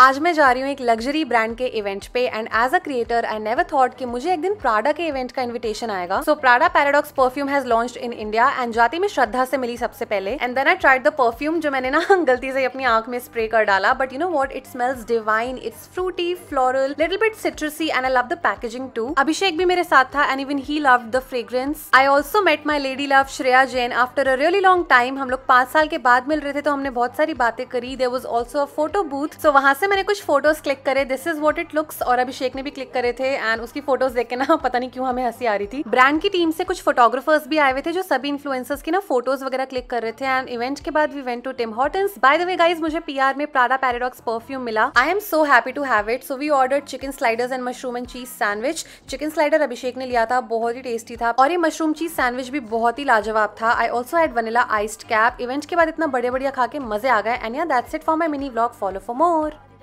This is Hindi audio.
आज मैं जा रही हूँ एक लग्जरी ब्रांड के इवेंट पे and as a creator I never thought कि मुझे एक दिन प्राडा के इवेंट का इनविटेशन आएगा so Prada Paradox perfume has launch in India and जाती में श्रद्धा से मिली सबसे पहले and then I tried the perfume जो मैंने ना गलती से अपनी आंख में स्प्रे कर डाला but you know what it smells divine it's fruity floral little bit citrusy and I love the packaging too Abhishek भी मेरे साथ था and even he love the fragrance I also met my lady love Shreya Jain after a really long time हम लोग पांच साल के बाद मिल रहे थे तो हमने बहुत सारी बातें करी there was also a photo booth so वहां से से मैंने कुछ फोटोज़ क्लिक करे this is what it looks और अभिषेक ने भी क्लिक करे थे एंड उसकी फोटोज देख के ना पता नहीं क्यों हमें हंसी आ रही थी ब्रांड की टीम से कुछ फोटोग्राफर्स भी आए हुए थे जो सभी इन्फ्लुएंसर्स की ना फोटोज वगैरह क्लिक कर रहे थे एंड इवेंट के बाद we went to Tim Hortons by the way guys मुझे पीआर में प्राडा पैराडॉक्स परफ्यूम मिला I am so happy to have it so we order chicken sliders and mushroom and cheese sandwich chicken slider Abhishek ने लिया था बहुत ही टेस्टी था और ये मशरूम चीज सैंडविच भी बहुत ही लाजवाब था I also had vanilla iced cap event के बाद इतना बढ़िया बढ़िया खा के मजे आ गए एंड या that's it for my mini blog follow for more